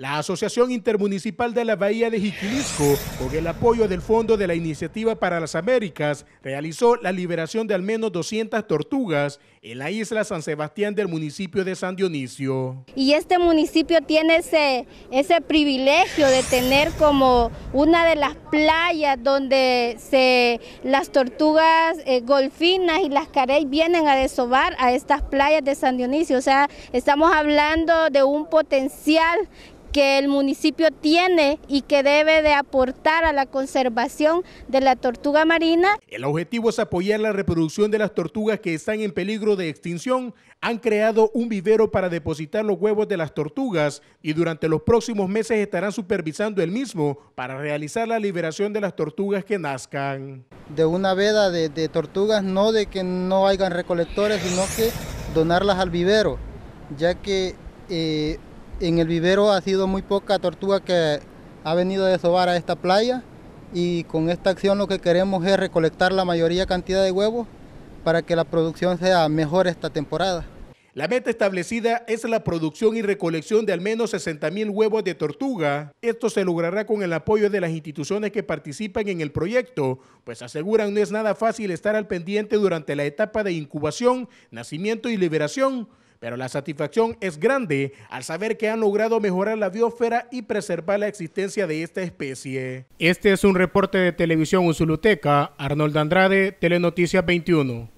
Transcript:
La Asociación Intermunicipal de la Bahía de Jiquilisco, con el apoyo del Fondo de la Iniciativa para las Américas, realizó la liberación de al menos 200 tortugas en la isla San Sebastián del municipio de San Dionisio. Y este municipio tiene ese, privilegio de tener como una de las playas donde las tortugas eh, golfinas y las carey vienen a desovar a estas playas de San Dionisio. O sea, estamos hablando de un potencial el municipio tiene y que debe de aportar a la conservación de la tortuga marina. El objetivo es apoyar la reproducción de las tortugas que están en peligro de extinción. Han creado un vivero para depositar los huevos de las tortugas y durante los próximos meses estarán supervisando el mismo para realizar la liberación de las tortugas que nazcan. De una veda de, tortugas, no de que no hayan recolectores, sino que donarlas al vivero, ya que eh, en el vivero ha sido muy poca tortuga que ha venido a desovar a esta playa y con esta acción lo que queremos es recolectar la mayoría cantidad de huevos para que la producción sea mejor esta temporada. La meta establecida es la producción y recolección de al menos 60 huevos de tortuga. Esto se logrará con el apoyo de las instituciones que participan en el proyecto, pues aseguran no es nada fácil estar al pendiente durante la etapa de incubación, nacimiento y liberación pero la satisfacción es grande al saber que han logrado mejorar la biosfera y preservar la existencia de esta especie. Este es un reporte de Televisión Usuluteca, Arnold Andrade, Telenoticias 21.